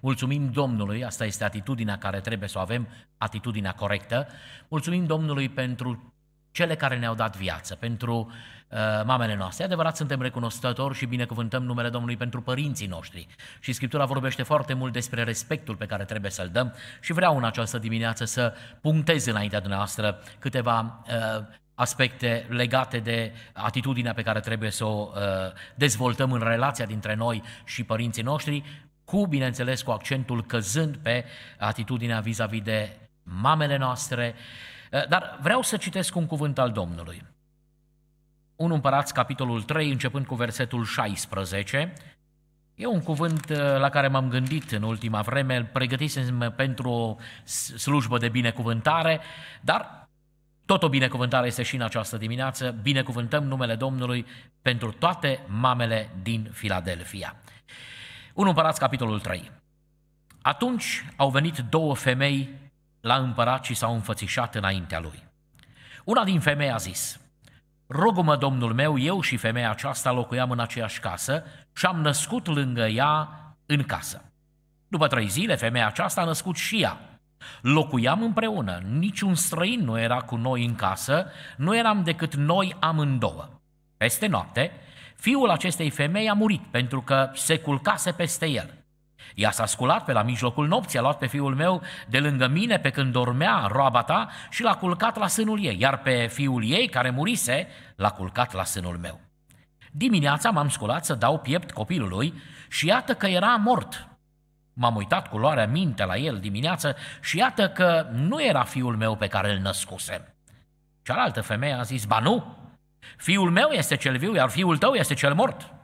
mulțumim Domnului, asta este atitudinea care trebuie să o avem, atitudinea corectă, mulțumim Domnului pentru cele care ne-au dat viață, pentru uh, mamele noastre. adevărat, suntem recunoscători și binecuvântăm numele Domnului pentru părinții noștri. Și Scriptura vorbește foarte mult despre respectul pe care trebuie să-l dăm și vreau în această dimineață să punctez înaintea dumneavoastră câteva uh, aspecte legate de atitudinea pe care trebuie să o uh, dezvoltăm în relația dintre noi și părinții noștri, cu, bineînțeles, cu accentul căzând pe atitudinea vis-a-vis de mamele noastre. Eh, dar vreau să citesc un cuvânt al Domnului. 1 Împărați, capitolul 3, începând cu versetul 16, E un cuvânt eh, la care m-am gândit în ultima vreme, îl pregătisem pentru o slujbă de binecuvântare, dar tot o binecuvântare este și în această dimineață. Binecuvântăm numele Domnului pentru toate mamele din Filadelfia. 1 Împărați, capitolul 3. Atunci au venit două femei la împărat și s-au înfățișat înaintea lui. Una din femei a zis, rogu domnul meu, eu și femeia aceasta locuiam în aceeași casă și am născut lângă ea în casă. După trei zile, femeia aceasta a născut și ea. Locuiam împreună, niciun străin nu era cu noi în casă, nu eram decât noi amândouă. Peste noapte, Fiul acestei femei a murit pentru că se culcase peste el. Ea s-a sculat pe la mijlocul nopții, a luat pe fiul meu de lângă mine pe când dormea roaba ta și l-a culcat la sânul ei, iar pe fiul ei care murise l-a culcat la sânul meu. Dimineața m-am sculat să dau piept copilului și iată că era mort. M-am uitat cu luarea minte la el dimineață și iată că nu era fiul meu pe care îl născusem. Cealaltă femeie a zis, ba nu, Fiul meu este cel viu, iar fiul tău este cel mort.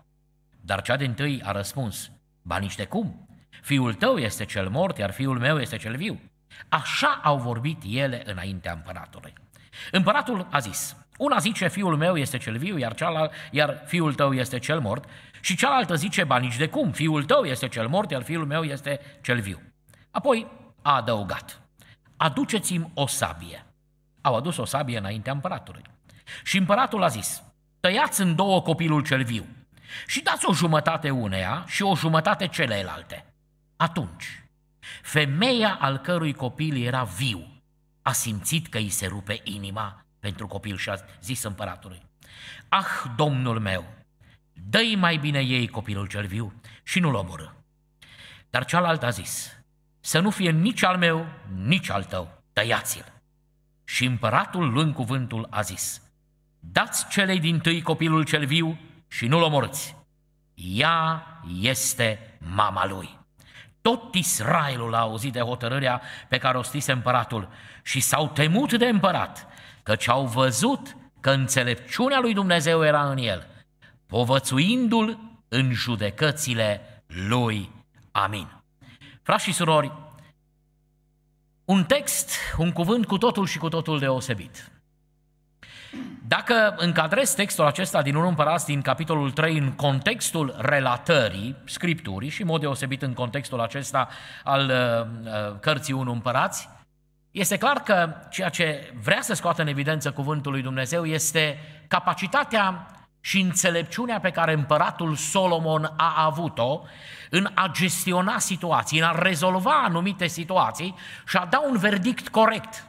Dar cea din tâi a răspuns, ba nici de cum, fiul tău este cel mort, iar fiul meu este cel viu. Așa au vorbit ele înaintea împăratului. Împăratul a zis, una zice, fiul meu este cel viu, iar, cealalt, iar fiul tău este cel mort, și cealaltă zice, ba nici de cum, fiul tău este cel mort, iar fiul meu este cel viu. Apoi a adăugat, aduceți-mi o sabie. Au adus o sabie înaintea împăratului. Și împăratul a zis, tăiați în două copilul cel viu și dați o jumătate uneia și o jumătate celelalte. Atunci, femeia al cărui copil era viu a simțit că îi se rupe inima pentru copil și a zis împăratului, Ah, domnul meu, dă mai bine ei copilul cel viu și nu-l omoră. Dar cealalt a zis, să nu fie nici al meu, nici al tău, tăiați-l. Și împăratul, luând cuvântul, a zis, dați celei din tâi copilul cel viu și nu-l omorți. Ea este mama lui. Tot Israelul a auzit de hotărârea pe care o stise împăratul și s-au temut de împărat, căci au văzut că înțelepciunea lui Dumnezeu era în el, povățuindu-l în judecățile lui. Amin. Frați și surori, un text, un cuvânt cu totul și cu totul deosebit. Dacă încadrez textul acesta din Unul Împărați din capitolul 3 în contextul relatării Scripturii și în mod deosebit în contextul acesta al uh, uh, cărții 1 Împărați, este clar că ceea ce vrea să scoată în evidență cuvântul lui Dumnezeu este capacitatea și înțelepciunea pe care împăratul Solomon a avut-o în a gestiona situații, în a rezolva anumite situații și a da un verdict corect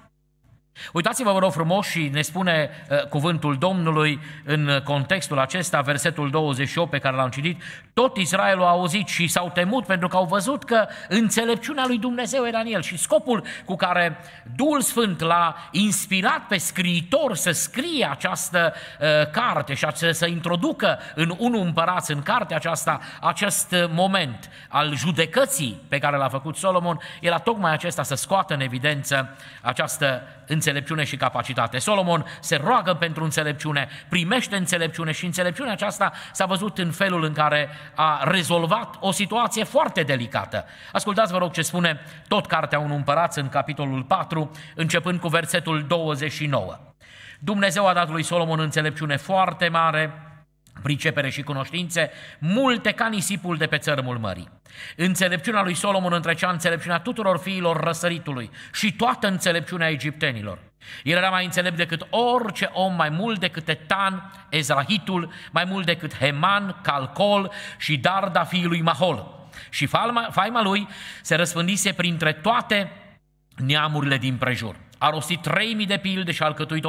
Uitați-vă, vă rog frumos, și ne spune uh, cuvântul Domnului în contextul acesta, versetul 28 pe care l-am citit, tot Israelul a auzit și s-au temut pentru că au văzut că înțelepciunea lui Dumnezeu era în el și scopul cu care Duhul Sfânt l-a inspirat pe scriitor să scrie această uh, carte și să, să introducă în unul împărați în cartea aceasta acest uh, moment al judecății pe care l-a făcut Solomon, era tocmai acesta să scoată în evidență această înțelepciune înțelepciune și capacitate. Solomon se roagă pentru înțelepciune, primește înțelepciune și înțelepciunea aceasta s-a văzut în felul în care a rezolvat o situație foarte delicată. Ascultați, vă rog, ce spune tot Cartea unui împărat în capitolul 4, începând cu versetul 29. Dumnezeu a dat lui Solomon înțelepciune foarte mare, pricepere și cunoștințe, multe ca nisipul de pe țărmul mării. Înțelepciunea lui Solomon întrecea înțelepciunea tuturor fiilor răsăritului și toată înțelepciunea egiptenilor. El era mai înțelept decât orice om, mai mult decât Etan, Ezrahitul, mai mult decât Heman, Calcol și Darda fiului lui Mahol. Și faima lui se răspândise printre toate neamurile din prejur. A rostit 3.000 de pilde și a alcătuit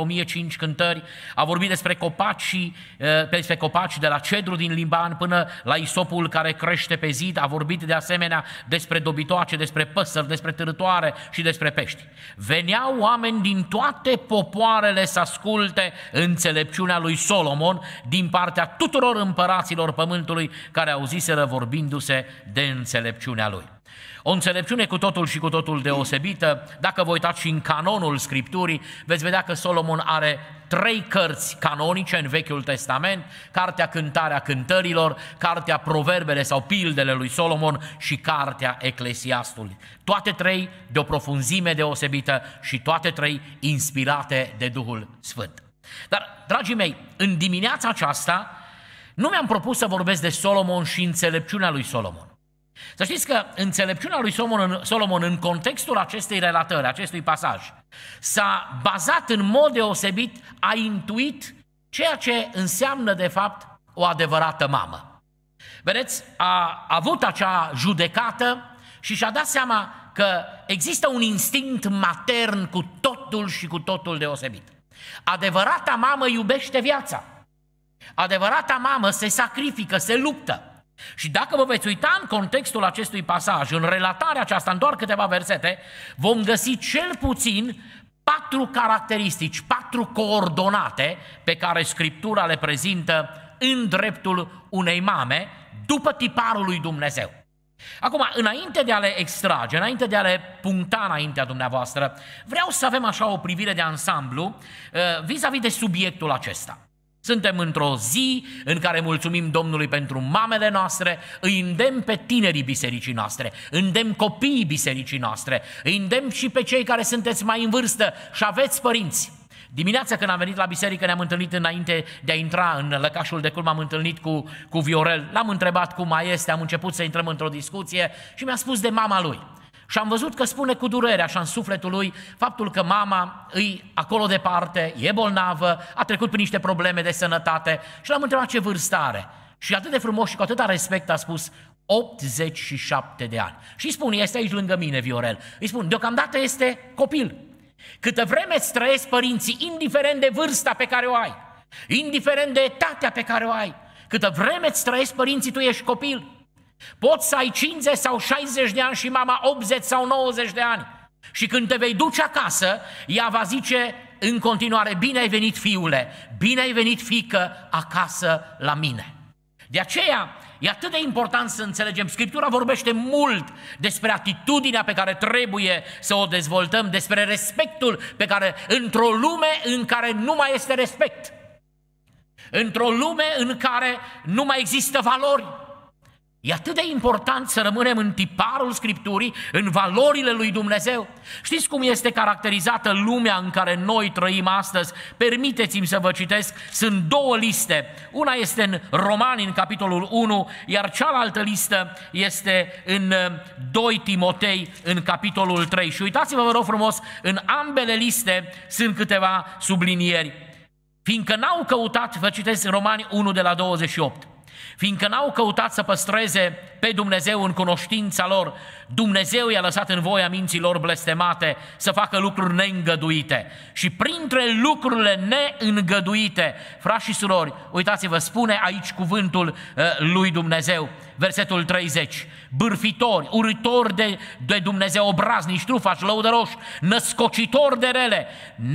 1.005 cântări. A vorbit despre copaci, eh, despre copaci de la cedru din Limban până la isopul care crește pe zid. A vorbit de asemenea despre dobitoace, despre păsări, despre târătoare și despre pești. Veneau oameni din toate popoarele să asculte înțelepciunea lui Solomon din partea tuturor împăraților pământului care auziseră vorbindu-se de înțelepciunea lui. O înțelepciune cu totul și cu totul deosebită. Dacă vă uitați și în canonul Scripturii, veți vedea că Solomon are trei cărți canonice în Vechiul Testament, Cartea Cântarea Cântărilor, Cartea Proverbele sau Pildele lui Solomon și Cartea Eclesiastului. Toate trei de o profunzime deosebită și toate trei inspirate de Duhul Sfânt. Dar, dragii mei, în dimineața aceasta nu mi-am propus să vorbesc de Solomon și înțelepciunea lui Solomon. Să știți că înțelepciunea lui Solomon, în contextul acestei relatări, acestui pasaj, s-a bazat în mod deosebit, a intuit ceea ce înseamnă de fapt o adevărată mamă. Vedeți, a avut acea judecată și și-a dat seama că există un instinct matern cu totul și cu totul deosebit. Adevărata mamă iubește viața. Adevărata mamă se sacrifică, se luptă. Și dacă vă veți uita în contextul acestui pasaj, în relatarea aceasta, în doar câteva versete, vom găsi cel puțin patru caracteristici, patru coordonate pe care Scriptura le prezintă în dreptul unei mame după tiparul lui Dumnezeu. Acum, înainte de a le extrage, înainte de a le puncta înaintea dumneavoastră, vreau să avem așa o privire de ansamblu uh, vis-a-vis de subiectul acesta. Suntem într-o zi în care mulțumim Domnului pentru mamele noastre, îi îndemn pe tinerii bisericii noastre, îndemn copiii bisericii noastre, îi îndemn și pe cei care sunteți mai în vârstă și aveți părinți. Dimineața când am venit la biserică ne-am întâlnit înainte de a intra în lăcașul de culm, am întâlnit cu, cu Viorel, l-am întrebat cum mai este, am început să intrăm într-o discuție și mi-a spus de mama lui. Și am văzut că spune cu durere, așa în sufletul lui, faptul că mama îi acolo departe, e bolnavă, a trecut prin niște probleme de sănătate și l-am întrebat ce vârstă are. Și atât de frumos și cu atâta respect a spus 87 de ani. Și îi spun, este aici lângă mine, Viorel. Îi spun, deocamdată este copil. Câtă vreme îți trăiesc părinții, indiferent de vârsta pe care o ai, indiferent de etatea pe care o ai, câtă vreme îți trăiesc părinții, tu ești copil. Poți să ai 50 sau 60 de ani și mama 80 sau 90 de ani. Și când te vei duce acasă, ea va zice în continuare, bine ai venit fiule, bine ai venit fică acasă la mine. De aceea, E atât de important să înțelegem. Scriptura vorbește mult despre atitudinea pe care trebuie să o dezvoltăm, despre respectul pe care, într-o lume în care nu mai este respect, într-o lume în care nu mai există valori, E atât de important să rămânem în tiparul Scripturii, în valorile lui Dumnezeu. Știți cum este caracterizată lumea în care noi trăim astăzi? Permiteți-mi să vă citesc, sunt două liste. Una este în Romani, în capitolul 1, iar cealaltă listă este în 2 uh, Timotei, în capitolul 3. Și uitați-vă, vă rog frumos, în ambele liste sunt câteva sublinieri. Fiindcă n-au căutat, vă citesc Romani 1 de la 28, Fiindcă n-au căutat să păstreze pe Dumnezeu în cunoștința lor, Dumnezeu i-a lăsat în voia minților blestemate să facă lucruri neîngăduite. Și printre lucrurile neîngăduite, frați și surori, uitați-vă, spune aici cuvântul uh, lui Dumnezeu, versetul 30, bârfitori, uritori de, de Dumnezeu, obraznici, trufași, lăudăroși, născocitori de rele,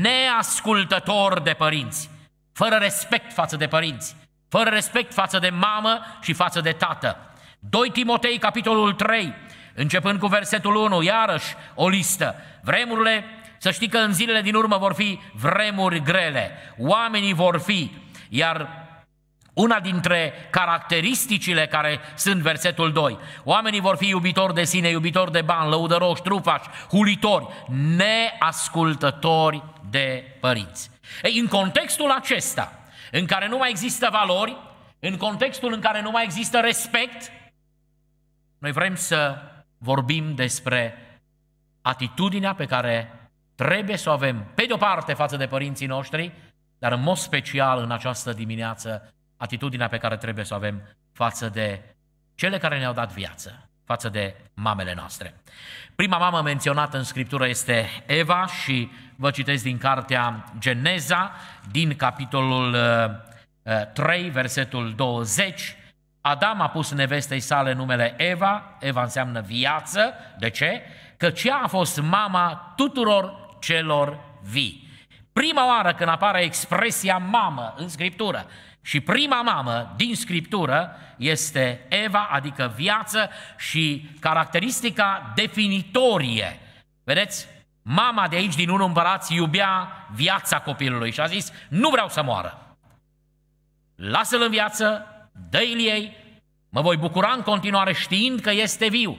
neascultători de părinți, fără respect față de părinți, fără respect față de mamă și față de tată. 2 Timotei, capitolul 3, începând cu versetul 1, iarăși o listă. Vremurile, să știi că în zilele din urmă vor fi vremuri grele, oamenii vor fi, iar una dintre caracteristicile care sunt versetul 2. Oamenii vor fi iubitori de sine, iubitori de bani, lăudăroși, trufași, hulitori, neascultători de părinți. Ei, în contextul acesta, în care nu mai există valori, în contextul în care nu mai există respect, noi vrem să vorbim despre atitudinea pe care trebuie să o avem, pe de-o parte, față de părinții noștri, dar în mod special în această dimineață, atitudinea pe care trebuie să o avem față de cele care ne-au dat viață față de mamele noastre. Prima mamă menționată în Scriptură este Eva și vă citesc din cartea Geneza, din capitolul 3, uh, uh, versetul 20. Adam a pus nevestei sale numele Eva, Eva înseamnă viață, de ce? Că cea a fost mama tuturor celor vii. Prima oară când apare expresia mamă în Scriptură, și prima mamă din Scriptură este Eva, adică viață și caracteristica definitorie. Vedeți? Mama de aici din unul împărați iubea viața copilului și a zis, nu vreau să moară. Lasă-l în viață, dă-i ei, mă voi bucura în continuare știind că este viu.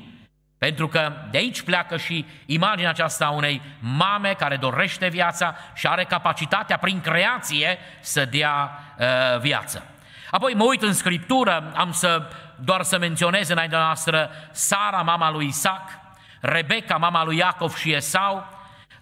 Pentru că de aici pleacă și imaginea aceasta a unei mame care dorește viața și are capacitatea prin creație să dea uh, viață. Apoi mă uit în scriptură, am să doar să menționez înaintea noastră Sara, mama lui Isaac, Rebecca, mama lui Iacov și Esau,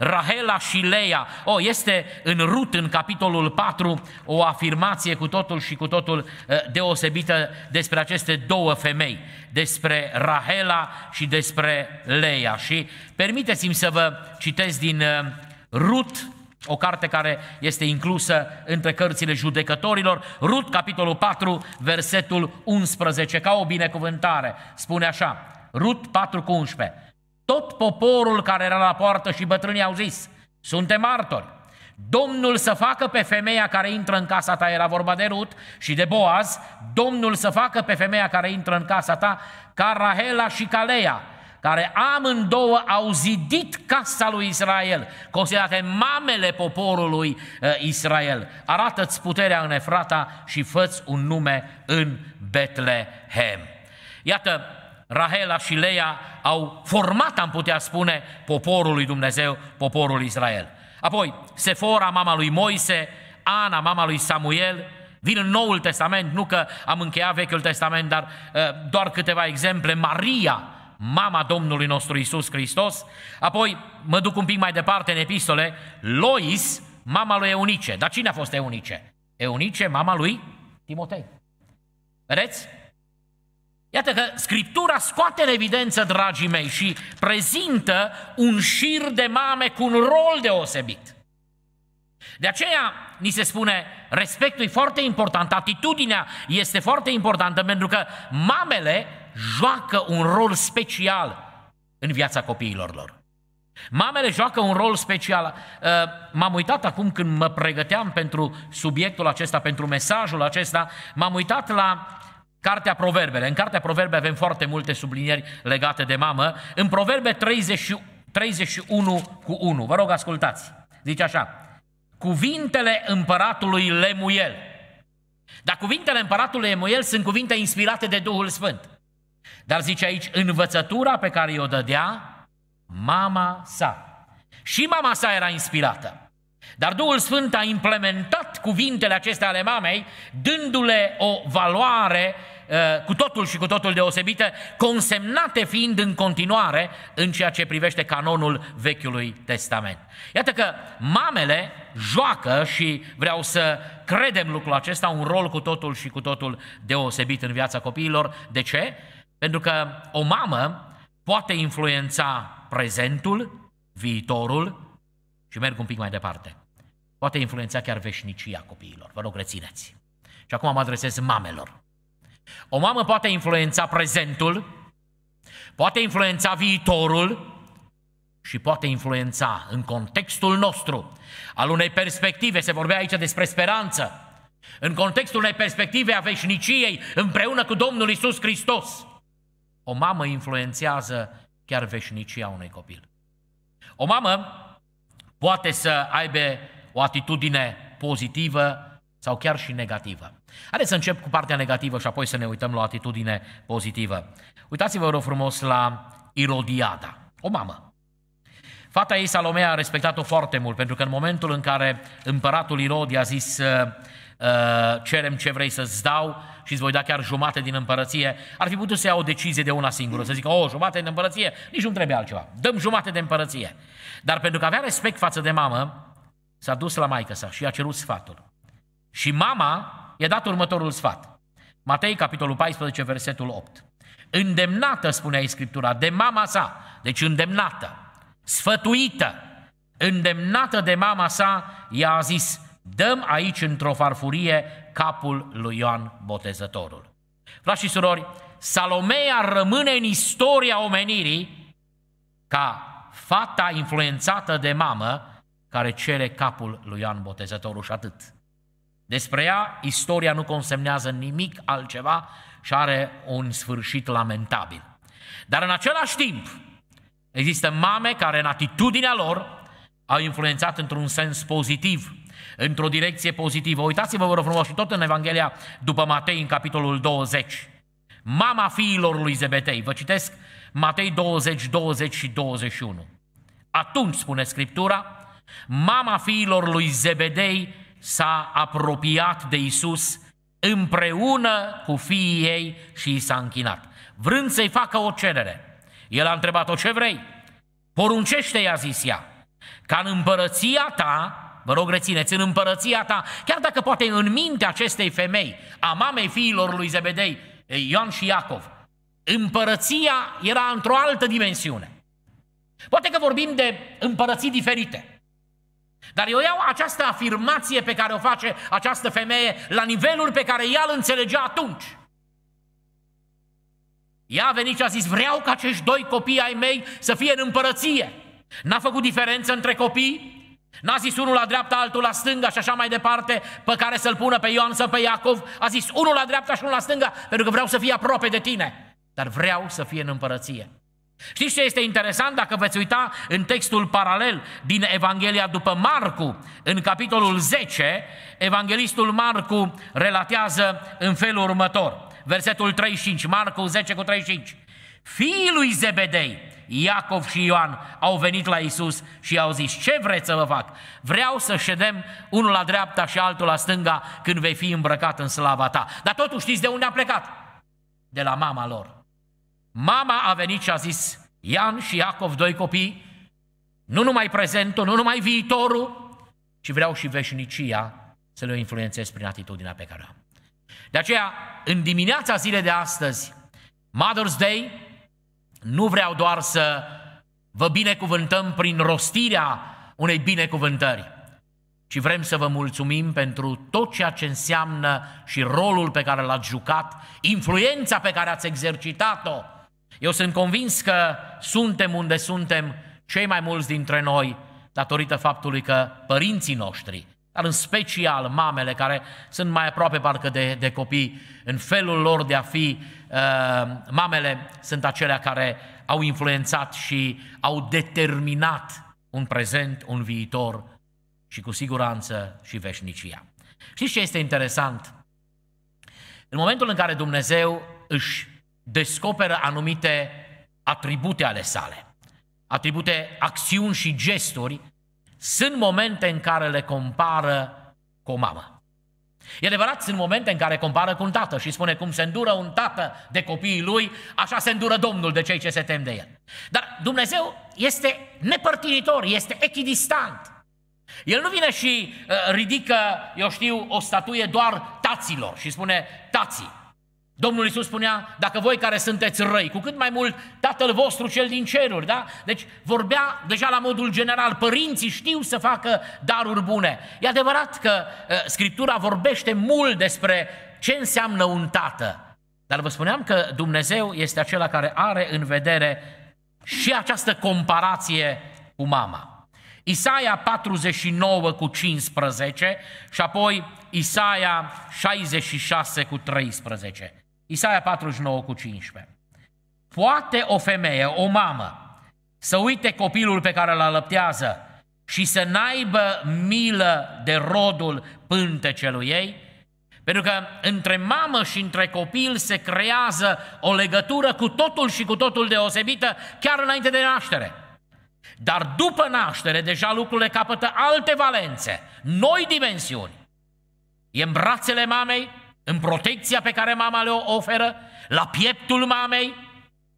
Rahela și Leia. O, oh, este în Rut, în capitolul 4, o afirmație cu totul și cu totul deosebită despre aceste două femei, despre Rahela și despre Leia. Și permiteți-mi să vă citesc din Rut, o carte care este inclusă între cărțile judecătorilor, Rut, capitolul 4, versetul 11, ca o binecuvântare, spune așa, Rut 4 cu 11, tot poporul care era la poartă și bătrânii au zis, suntem martori. Domnul să facă pe femeia care intră în casa ta, era vorba de Rut și de Boaz, Domnul să facă pe femeia care intră în casa ta, ca Rahela și Calea, care amândouă au zidit casa lui Israel, considerate mamele poporului eh, Israel. Arată-ți puterea în Efrata și făți un nume în Betlehem. Iată, Rahela și Leia au format, am putea spune, poporul lui Dumnezeu, poporul Israel. Apoi, Sefora, mama lui Moise, Ana, mama lui Samuel, vin în Noul Testament, nu că am încheiat Vechiul Testament, dar eh, doar câteva exemple, Maria, mama Domnului nostru Isus Hristos, apoi mă duc un pic mai departe în epistole, Lois, mama lui Eunice. Dar cine a fost Eunice? Eunice, mama lui Timotei. Vedeți? Iată că Scriptura scoate în evidență, dragii mei, și prezintă un șir de mame cu un rol deosebit. De aceea ni se spune, respectul e foarte important, atitudinea este foarte importantă, pentru că mamele joacă un rol special în viața copiilor lor. Mamele joacă un rol special. Ă, m-am uitat acum când mă pregăteam pentru subiectul acesta, pentru mesajul acesta, m-am uitat la Cartea Proverbele. În Cartea Proverbe avem foarte multe sublinieri legate de mamă. În Proverbe 30, 31 cu 1. Vă rog, ascultați. Zice așa. Cuvintele împăratului Lemuel. Dar cuvintele împăratului Lemuel sunt cuvinte inspirate de Duhul Sfânt. Dar zice aici, învățătura pe care i-o dădea mama sa. Și mama sa era inspirată. Dar Duhul Sfânt a implementat cuvintele acestea ale mamei, dându-le o valoare Eh, cu totul și cu totul deosebite, consemnate fiind în continuare în ceea ce privește canonul Vechiului Testament. Iată că mamele joacă și vreau să credem lucrul acesta un rol cu totul și cu totul deosebit în viața copiilor. De ce? Pentru că o mamă poate influența prezentul, viitorul și merg un pic mai departe. Poate influența chiar veșnicia copiilor. Vă rog, rețineți. Și acum mă adresez mamelor. O mamă poate influența prezentul, poate influența viitorul și poate influența în contextul nostru al unei perspective, se vorbea aici despre speranță, în contextul unei perspective a veșniciei împreună cu Domnul Isus Hristos. O mamă influențează chiar veșnicia unui copil. O mamă poate să aibă o atitudine pozitivă sau chiar și negativă. Haideți să încep cu partea negativă și apoi să ne uităm la o atitudine pozitivă. Uitați-vă, rog frumos, la Irodiada, o mamă. Fata ei, Salomea, a respectat-o foarte mult, pentru că în momentul în care împăratul Irod i-a zis ă, ă, cerem ce vrei să-ți dau și îți voi da chiar jumate din împărăție, ar fi putut să ia o decizie de una singură, să zică, o, jumate din împărăție, nici nu trebuie altceva, dăm jumate de împărăție. Dar pentru că avea respect față de mamă, s-a dus la maică sa și i-a cerut sfatul. Și mama i-a dat următorul sfat. Matei, capitolul 14, versetul 8. Îndemnată, spunea Scriptura, de mama sa, deci îndemnată, sfătuită, îndemnată de mama sa, i-a zis, dăm aici într-o farfurie capul lui Ioan Botezătorul. Frați și surori, Salomea rămâne în istoria omenirii ca fata influențată de mamă care cere capul lui Ioan Botezătorul și atât. Despre ea, istoria nu consemnează nimic altceva și are un sfârșit lamentabil. Dar în același timp, există mame care în atitudinea lor au influențat într-un sens pozitiv, într-o direcție pozitivă. Uitați-vă, vă rog frumos, și tot în Evanghelia după Matei, în capitolul 20. Mama fiilor lui Zebetei, vă citesc Matei 20, 20 și 21. Atunci, spune Scriptura, mama fiilor lui Zebedei s-a apropiat de Isus împreună cu fiii ei și i s-a închinat. Vrând să-i facă o cerere, el a întrebat-o ce vrei? Poruncește, i-a zis ea, ca în împărăția ta, vă rog rețineți, în împărăția ta, chiar dacă poate în mintea acestei femei, a mamei fiilor lui Zebedei, Ioan și Iacov, împărăția era într-o altă dimensiune. Poate că vorbim de împărății diferite. Dar eu iau această afirmație pe care o face această femeie la nivelul pe care ea îl înțelegea atunci. Ea a venit și a zis, vreau ca acești doi copii ai mei să fie în împărăție. N-a făcut diferență între copii, N-a zis unul la dreapta, altul la stânga și așa mai departe, pe care să-l pună pe Ioan sau pe Iacov. A zis unul la dreapta și unul la stânga, pentru că vreau să fie aproape de tine. Dar vreau să fie în împărăție. Știți ce este interesant? Dacă veți uita în textul paralel din Evanghelia după Marcu, în capitolul 10, evanghelistul Marcu relatează în felul următor. Versetul 35, Marcu 10 cu 35. Fiii lui Zebedei, Iacov și Ioan au venit la Isus și au zis, ce vreți să vă fac? Vreau să ședem unul la dreapta și altul la stânga când vei fi îmbrăcat în slava ta. Dar totuși știți de unde a plecat? De la mama lor Mama a venit și a zis, Ian și Iacov, doi copii, nu numai prezentul, nu numai viitorul, ci vreau și veșnicia să le influențez prin atitudinea pe care o am. De aceea, în dimineața zilei de astăzi, Mother's Day, nu vreau doar să vă binecuvântăm prin rostirea unei binecuvântări, ci vrem să vă mulțumim pentru tot ceea ce înseamnă și rolul pe care l-ați jucat, influența pe care ați exercitat-o eu sunt convins că suntem unde suntem cei mai mulți dintre noi datorită faptului că părinții noștri, dar în special mamele care sunt mai aproape parcă de, de copii, în felul lor de a fi, uh, mamele sunt acelea care au influențat și au determinat un prezent, un viitor și cu siguranță și veșnicia. Știți ce este interesant? În momentul în care Dumnezeu își descoperă anumite atribute ale sale. Atribute, acțiuni și gesturi sunt momente în care le compară cu o mamă. E adevărat, sunt momente în care compară cu un tată și spune cum se îndură un tată de copiii lui, așa se îndură Domnul de cei ce se tem de el. Dar Dumnezeu este nepărtinitor, este echidistant. El nu vine și uh, ridică, eu știu, o statuie doar taților și spune tații. Domnul Iisus spunea, dacă voi care sunteți răi, cu cât mai mult Tatăl vostru cel din ceruri, da? Deci vorbea deja la modul general, părinții știu să facă daruri bune. E adevărat că uh, Scriptura vorbește mult despre ce înseamnă un tată. Dar vă spuneam că Dumnezeu este acela care are în vedere și această comparație cu mama. Isaia 49 cu 15 și apoi Isaia 66 cu 13. Isaia 49 cu 15. Poate o femeie, o mamă, să uite copilul pe care îl alăptează și să n-aibă milă de rodul pântecelui ei? Pentru că între mamă și între copil se creează o legătură cu totul și cu totul deosebită chiar înainte de naștere. Dar după naștere deja lucrurile capătă alte valențe, noi dimensiuni. E în brațele mamei, în protecția pe care mama le oferă, la pieptul mamei,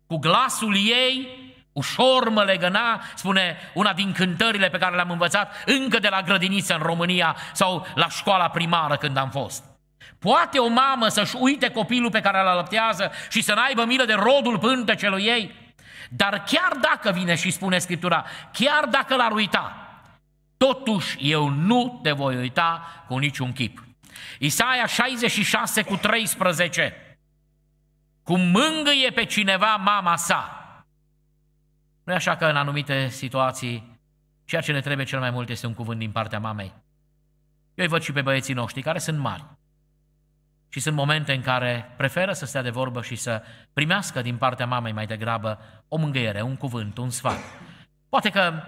cu glasul ei, ușor mă legăna, spune una din cântările pe care le-am învățat încă de la grădiniță în România sau la școala primară când am fost. Poate o mamă să-și uite copilul pe care îl alăptează și să n-aibă milă de rodul pântecelui ei? Dar chiar dacă vine și spune Scriptura, chiar dacă l-ar uita, totuși eu nu te voi uita cu niciun chip. Isaia 66 cu 13. Cum mângâie pe cineva mama sa. Nu așa că în anumite situații ceea ce ne trebuie cel mai mult este un cuvânt din partea mamei. Eu îi văd și pe băieții noștri care sunt mari. Și sunt momente în care preferă să stea de vorbă și să primească din partea mamei mai degrabă o mângâiere, un cuvânt, un sfat. Poate că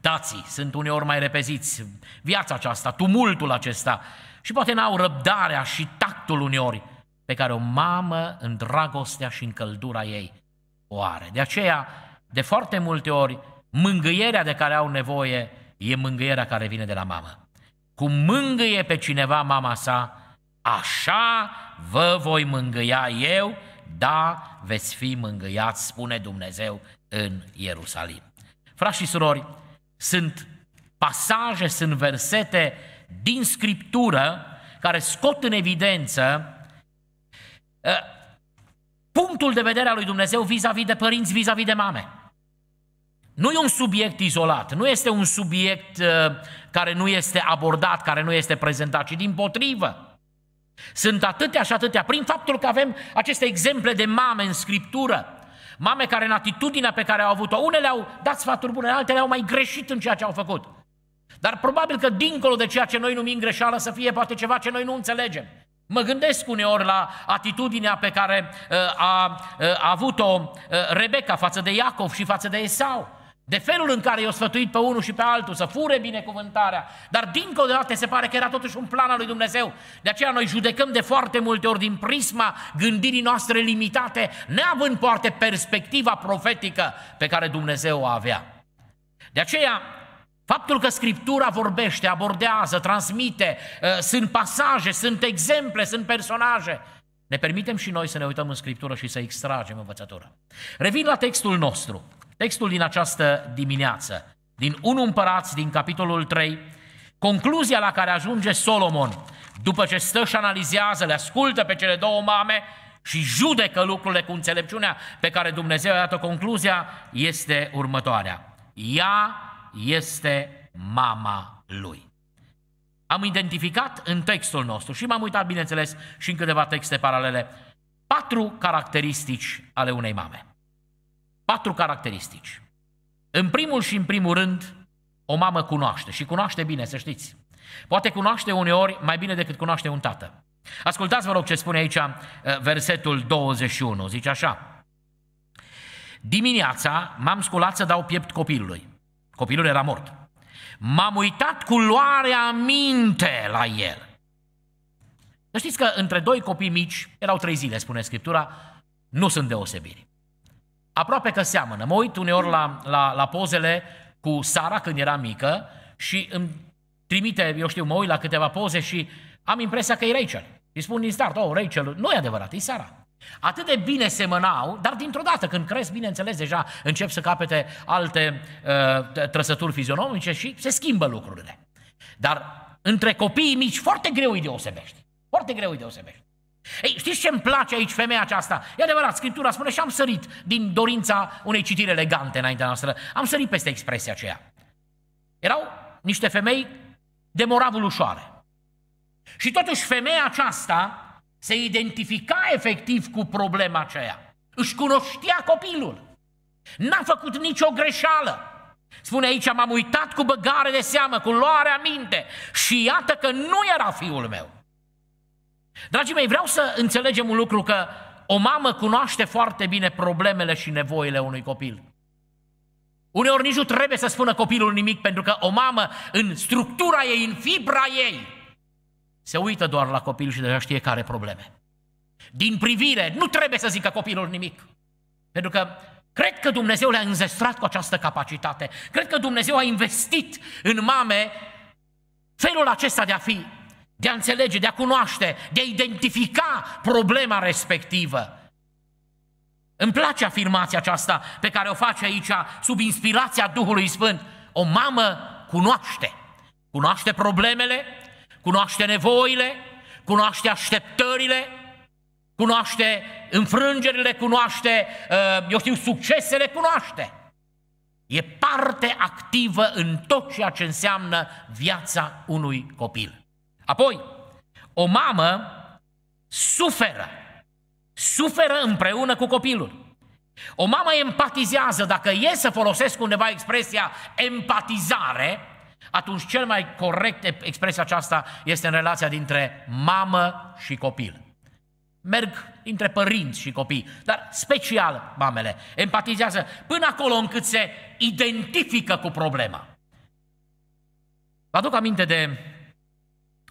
tații sunt uneori mai repeziți, viața aceasta, tumultul acesta, și poate n-au răbdarea și tactul uneori pe care o mamă în dragostea și în căldura ei o are. De aceea, de foarte multe ori, mângâierea de care au nevoie e mângâierea care vine de la mamă. Cum mângâie pe cineva mama sa, așa vă voi mângâia eu, da, veți fi mângâiați, spune Dumnezeu în Ierusalim. Frați și surori, sunt pasaje, sunt versete din Scriptură care scot în evidență ă, punctul de vedere al lui Dumnezeu vis-a-vis de părinți, vis-a-vis de mame. Nu e un subiect izolat, nu este un subiect ă, care nu este abordat, care nu este prezentat, ci din potrivă. Sunt atâtea și atâtea, prin faptul că avem aceste exemple de mame în Scriptură, mame care în atitudinea pe care au avut-o, unele au dat sfaturi bune, altele au mai greșit în ceea ce au făcut. Dar probabil că dincolo de ceea ce noi numim greșeală să fie poate ceva ce noi nu înțelegem. Mă gândesc uneori la atitudinea pe care uh, a, uh, a avut-o uh, Rebecca față de Iacov și față de Esau. De felul în care i-a sfătuit pe unul și pe altul să fure binecuvântarea. Dar dincolo de toate se pare că era totuși un plan al lui Dumnezeu. De aceea noi judecăm de foarte multe ori din prisma gândirii noastre limitate, neavând poate perspectiva profetică pe care Dumnezeu o avea. De aceea Faptul că Scriptura vorbește, abordează, transmite, uh, sunt pasaje, sunt exemple, sunt personaje, ne permitem și noi să ne uităm în Scriptură și să extragem învățătura. Revin la textul nostru, textul din această dimineață, din 1 Împărați, din capitolul 3, concluzia la care ajunge Solomon, după ce stă și analizează, le ascultă pe cele două mame și judecă lucrurile cu înțelepciunea pe care Dumnezeu i-a dat-o, concluzia este următoarea. ia este mama lui. Am identificat în textul nostru și m-am uitat, bineînțeles, și în câteva texte paralele, patru caracteristici ale unei mame. Patru caracteristici. În primul și în primul rând, o mamă cunoaște și cunoaște bine, să știți. Poate cunoaște uneori mai bine decât cunoaște un tată. Ascultați, vă rog, ce spune aici uh, versetul 21. Zice așa. Dimineața m-am sculat să dau piept copilului. Copilul era mort. M-am uitat cu luarea minte la el. Să știți că între doi copii mici, erau trei zile, spune Scriptura, nu sunt deosebiri. Aproape că seamănă. Mă uit uneori la, la, la pozele cu Sara când era mică și îmi trimite, eu știu, mă uit la câteva poze și am impresia că e Rachel. Îi spun din start, oh, Rachel, nu e adevărat, e Sara. Atât de bine semănau, dar dintr-o dată, când cresc, bineînțeles, deja încep să capete alte uh, trăsături fizionomice și se schimbă lucrurile. Dar între copiii mici foarte greu îi deosebești. Foarte greu îi deosebești. Ei, știți ce îmi place aici femeia aceasta? E adevărat, Scriptura spune și am sărit din dorința unei citiri elegante înaintea noastră. Am sărit peste expresia aceea. Erau niște femei de moravul ușoare. Și totuși femeia aceasta se identifica efectiv cu problema aceea. Își cunoștea copilul. N-a făcut nicio greșeală. Spune aici, m-am uitat cu băgare de seamă, cu luarea minte și iată că nu era fiul meu. Dragii mei, vreau să înțelegem un lucru că o mamă cunoaște foarte bine problemele și nevoile unui copil. Uneori nici nu trebuie să spună copilul nimic, pentru că o mamă, în structura ei, în fibra ei, se uită doar la copil și deja știe care probleme. Din privire, nu trebuie să zică copilul nimic. Pentru că cred că Dumnezeu le-a înzestrat cu această capacitate. Cred că Dumnezeu a investit în mame felul acesta de a fi, de a înțelege, de a cunoaște, de a identifica problema respectivă. Îmi place afirmația aceasta pe care o face aici sub inspirația Duhului Sfânt. O mamă cunoaște. Cunoaște problemele, cunoaște nevoile, cunoaște așteptările, cunoaște înfrângerile, cunoaște, uh, eu știu, succesele, cunoaște. E parte activă în tot ceea ce înseamnă viața unui copil. Apoi, o mamă suferă, suferă împreună cu copilul. O mamă empatizează, dacă e să folosesc undeva expresia empatizare, atunci cel mai corect expresia aceasta este în relația dintre mamă și copil. Merg între părinți și copii, dar special mamele empatizează până acolo încât se identifică cu problema. Vă aduc aminte de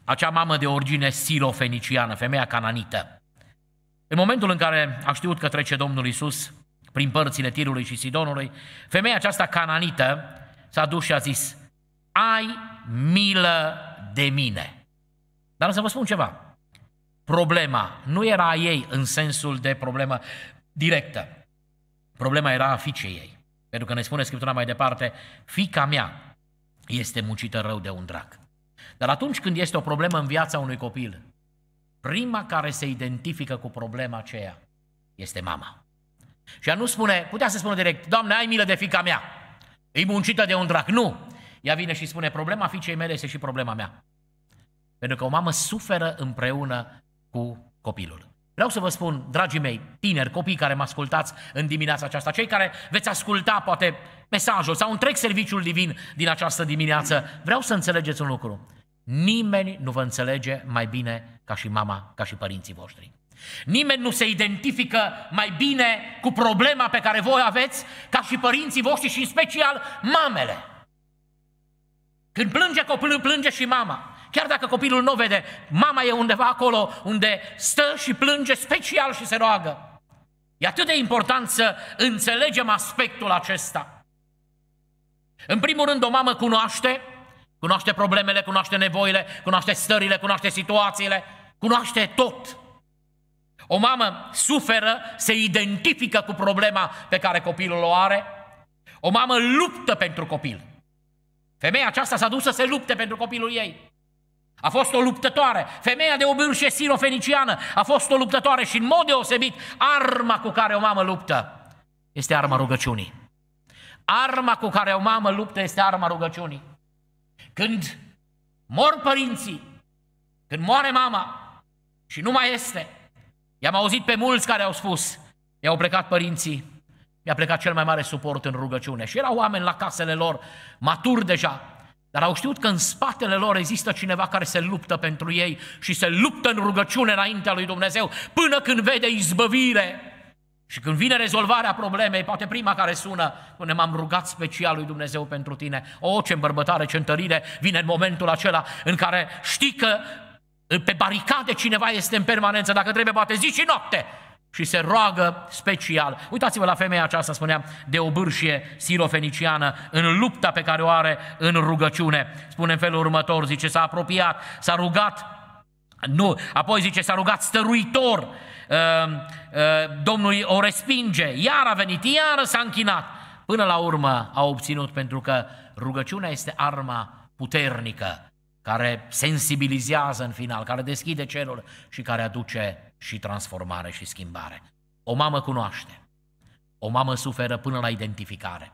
acea mamă de origine silofeniciană, femeia cananită. În momentul în care a știut că trece Domnul Isus prin părțile Tirului și Sidonului, femeia aceasta cananită s-a dus și a zis, ai milă de mine. Dar să vă spun ceva. Problema nu era a ei în sensul de problemă directă. Problema era a fiicei ei. Pentru că ne spune Scriptura mai departe, fica mea este mucită rău de un drac. Dar atunci când este o problemă în viața unui copil, prima care se identifică cu problema aceea este mama. Și ea nu spune, putea să spună direct, Doamne, ai milă de fica mea, e muncită de un drac. Nu, ea vine și spune, problema fiicei mele este și problema mea. Pentru că o mamă suferă împreună cu copilul. Vreau să vă spun, dragii mei, tineri, copii care mă ascultați în dimineața aceasta, cei care veți asculta poate mesajul sau întreg serviciul divin din această dimineață, vreau să înțelegeți un lucru. Nimeni nu vă înțelege mai bine ca și mama, ca și părinții voștri. Nimeni nu se identifică mai bine cu problema pe care voi aveți ca și părinții voștri și în special mamele. Când plânge copilul, plânge și mama. Chiar dacă copilul nu vede, mama e undeva acolo unde stă și plânge special și se roagă. E atât de important să înțelegem aspectul acesta. În primul rând, o mamă cunoaște, cunoaște problemele, cunoaște nevoile, cunoaște stările, cunoaște situațiile, cunoaște tot. O mamă suferă, se identifică cu problema pe care copilul o are. O mamă luptă pentru copil. Femeia aceasta s-a dus să se lupte pentru copilul ei. A fost o luptătoare. Femeia de obârșe sirofeniciană a fost o luptătoare și în mod deosebit arma cu care o mamă luptă este arma rugăciunii. Arma cu care o mamă luptă este arma rugăciunii. Când mor părinții, când moare mama și nu mai este, i-am auzit pe mulți care au spus, i-au plecat părinții, mi-a plecat cel mai mare suport în rugăciune. Și erau oameni la casele lor, maturi deja, dar au știut că în spatele lor există cineva care se luptă pentru ei și se luptă în rugăciune înaintea lui Dumnezeu până când vede izbăvire. Și când vine rezolvarea problemei, poate prima care sună, spune, m-am rugat special lui Dumnezeu pentru tine. O, ce îmbărbătare, ce întărire vine în momentul acela în care știi că pe baricade cineva este în permanență, dacă trebuie poate zi și noapte, și se roagă special. Uitați-vă la femeia aceasta, spunea, de o bârșie sirofeniciană, în lupta pe care o are în rugăciune. Spune în felul următor, zice, s-a apropiat, s-a rugat, nu, apoi zice, s-a rugat stăruitor, uh, uh, Domnul o respinge, iar a venit, iară s-a închinat. Până la urmă a obținut, pentru că rugăciunea este arma puternică, care sensibilizează în final, care deschide cerul și care aduce și transformare și schimbare. O mamă cunoaște, o mamă suferă până la identificare,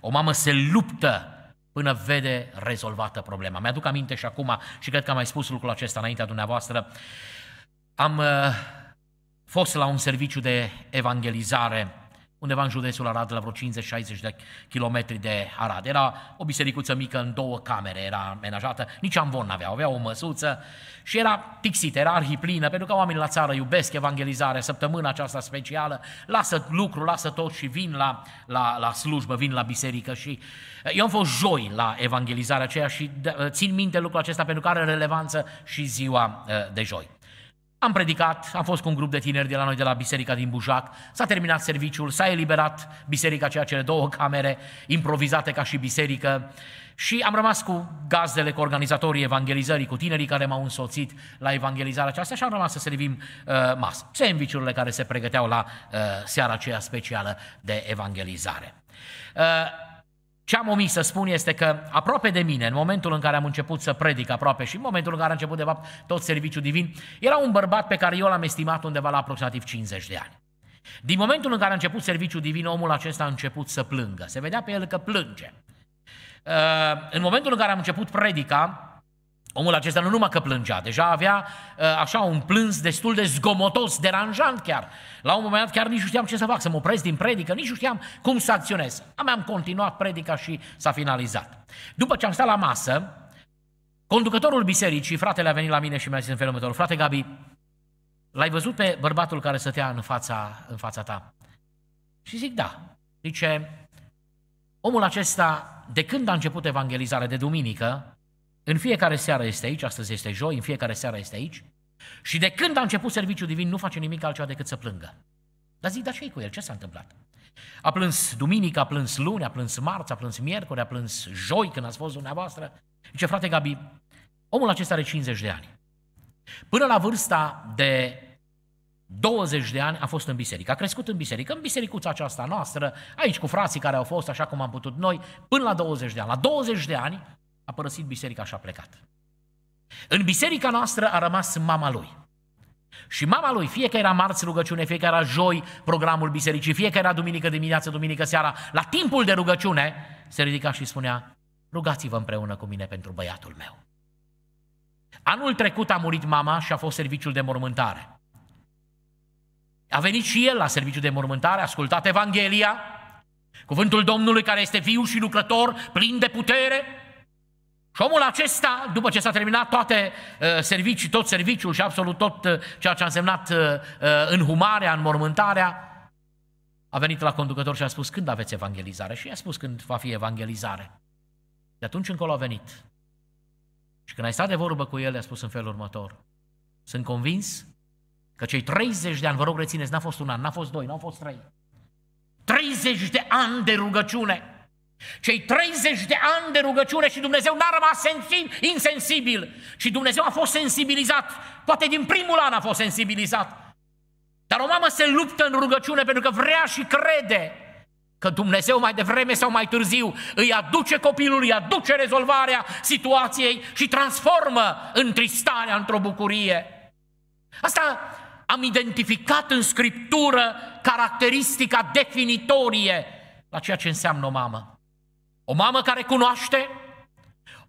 o mamă se luptă până vede rezolvată problema. Mi-aduc aminte și acum, și cred că am mai spus lucrul acesta înaintea dumneavoastră, am uh, fost la un serviciu de evangelizare undeva în județul Arad, la vreo 50-60 de kilometri de Arad. Era o bisericuță mică în două camere, era menajată, nici amvon n-avea, avea o măsuță și era pixită, era arhiplină, pentru că oamenii la țară iubesc evangelizarea, săptămâna aceasta specială, lasă lucru, lasă tot și vin la, la, la slujbă, vin la biserică și eh, eu am fost joi la evangelizarea aceea și eh, țin minte lucrul acesta pentru că are relevanță și ziua eh, de joi. Am predicat, am fost cu un grup de tineri de la noi, de la biserica din Bujac, s-a terminat serviciul, s-a eliberat biserica, ceea cele două camere improvizate ca și biserică și am rămas cu gazdele, cu organizatorii evangelizării, cu tinerii care m-au însoțit la evangelizarea aceasta și am rămas să servim uh, masă, sandvișurile care se pregăteau la uh, seara aceea specială de evangelizare. Uh, ce am omis să spun este că aproape de mine, în momentul în care am început să predic aproape și în momentul în care am început de fapt tot serviciul divin, era un bărbat pe care eu l-am estimat undeva la aproximativ 50 de ani. Din momentul în care a început serviciul divin, omul acesta a început să plângă. Se vedea pe el că plânge. Uh, în momentul în care am început predica, Omul acesta nu numai că plângea, deja avea uh, așa un plâns destul de zgomotos, deranjant chiar. La un moment dat chiar nici nu știam ce să fac, să mă opresc din predică, nici nu știam cum să acționez. Am continuat predica și s-a finalizat. După ce am stat la masă, conducătorul bisericii, fratele a venit la mine și mi-a zis în felul următor, frate Gabi, l-ai văzut pe bărbatul care stătea în fața, în fața ta? Și zic da. Zice, omul acesta, de când a început evangelizarea de duminică, în fiecare seară este aici, astăzi este joi, în fiecare seară este aici. Și de când a început serviciul divin, nu face nimic altceva decât să plângă. Dar zic, dar ce cu el? Ce s-a întâmplat? A plâns duminică, a plâns luni, a plâns marți, a plâns miercuri, a plâns joi când ați fost dumneavoastră. Zice, frate Gabi, omul acesta are 50 de ani. Până la vârsta de 20 de ani a fost în biserică, a crescut în biserică, în bisericuța aceasta noastră, aici cu frații care au fost așa cum am putut noi, până la 20 de ani. La 20 de ani a părăsit biserica și a plecat. În biserica noastră a rămas mama lui. Și mama lui, fie că era marți rugăciune, fie că era joi programul bisericii, fie că era duminică dimineață, duminică seara, la timpul de rugăciune, se ridica și spunea, rugați-vă împreună cu mine pentru băiatul meu. Anul trecut a murit mama și a fost serviciul de mormântare. A venit și el la serviciul de mormântare, a ascultat Evanghelia, cuvântul Domnului care este viu și lucrător, plin de putere, și omul acesta, după ce s-a terminat toate uh, servicii, tot serviciul și absolut tot uh, ceea ce a însemnat uh, uh, înhumarea, înmormântarea, a venit la conducător și a spus când aveți evangelizare și i-a spus când va fi evangelizare. De atunci încolo a venit. Și când ai stat de vorbă cu el, a spus în felul următor. Sunt convins că cei 30 de ani, vă rog rețineți, n-a fost un an, n-a fost doi, n-au fost trei. 30 de ani de rugăciune cei 30 de ani de rugăciune și Dumnezeu n-a rămas insensibil. Și Dumnezeu a fost sensibilizat. Poate din primul an a fost sensibilizat. Dar o mamă se luptă în rugăciune pentru că vrea și crede că Dumnezeu mai devreme sau mai târziu îi aduce copilul, îi aduce rezolvarea situației și transformă întristarea într-o bucurie. Asta am identificat în Scriptură caracteristica definitorie la ceea ce înseamnă o mamă. O mamă care cunoaște,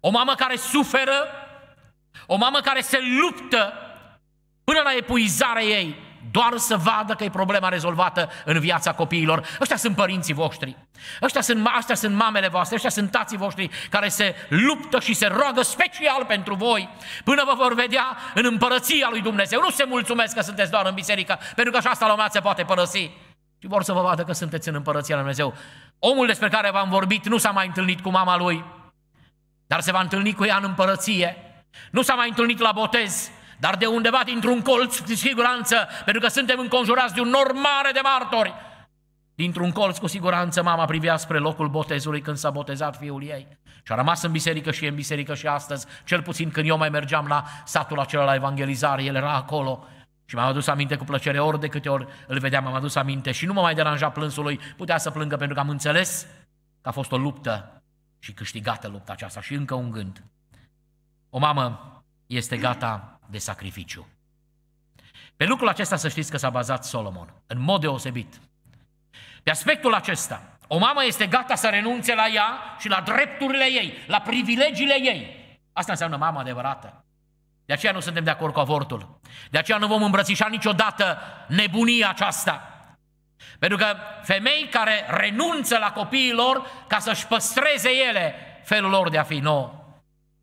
o mamă care suferă, o mamă care se luptă până la epuizarea ei, doar să vadă că e problema rezolvată în viața copiilor. Ăștia sunt părinții voștri, ăștia sunt, ăștia sunt mamele voastre, ăștia sunt tații voștri care se luptă și se roagă special pentru voi până vă vor vedea în împărăția lui Dumnezeu. Nu se mulțumesc că sunteți doar în biserică, pentru că așa asta lumea se poate părăsi vor să vă vadă că sunteți în Împărăția Lui Dumnezeu. Omul despre care v-am vorbit nu s-a mai întâlnit cu mama lui, dar se va întâlni cu ea în împărăție. Nu s-a mai întâlnit la botez, dar de undeva dintr-un colț, cu siguranță, pentru că suntem înconjurați de un nor mare de martori, Dintr-un colț, cu siguranță, mama privea spre locul botezului când s-a botezat fiul ei. Și a rămas în biserică și e în biserică și astăzi, cel puțin când eu mai mergeam la satul acela la evangelizare, el era acolo. Și m am adus aminte cu plăcere ori de câte ori îl vedeam, m am adus aminte și nu mă mai deranja plânsul lui, putea să plângă pentru că am înțeles că a fost o luptă și câștigată lupta aceasta și încă un gând. O mamă este gata de sacrificiu. Pe lucrul acesta să știți că s-a bazat Solomon, în mod deosebit. Pe aspectul acesta, o mamă este gata să renunțe la ea și la drepturile ei, la privilegiile ei. Asta înseamnă mama adevărată. De aceea nu suntem de acord cu avortul. De aceea nu vom îmbrățișa niciodată nebunia aceasta. Pentru că femei care renunță la copiilor ca să-și păstreze ele felul lor de a fi nou.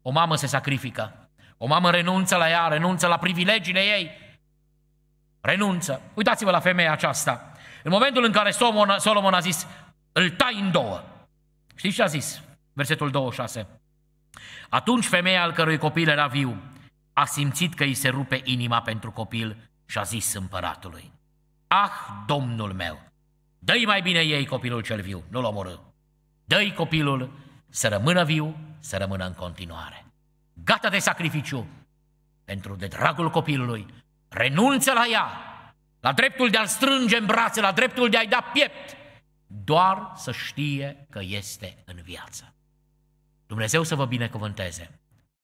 O mamă se sacrifică. O mamă renunță la ea, renunță la privilegiile ei. Renunță. Uitați-vă la femeia aceasta. În momentul în care Solomon, Solomon a zis, îl tai în două. Știți ce a zis? Versetul 26. Atunci femeia al cărui copil era viu, a simțit că îi se rupe inima pentru copil și a zis împăratului, Ah, domnul meu, dă-i mai bine ei copilul cel viu, nu-l omorâ. Dă-i copilul să rămână viu, să rămână în continuare. Gata de sacrificiu pentru de dragul copilului, renunță la ea, la dreptul de a-l strânge în brațe, la dreptul de a-i da piept, doar să știe că este în viață. Dumnezeu să vă binecuvânteze!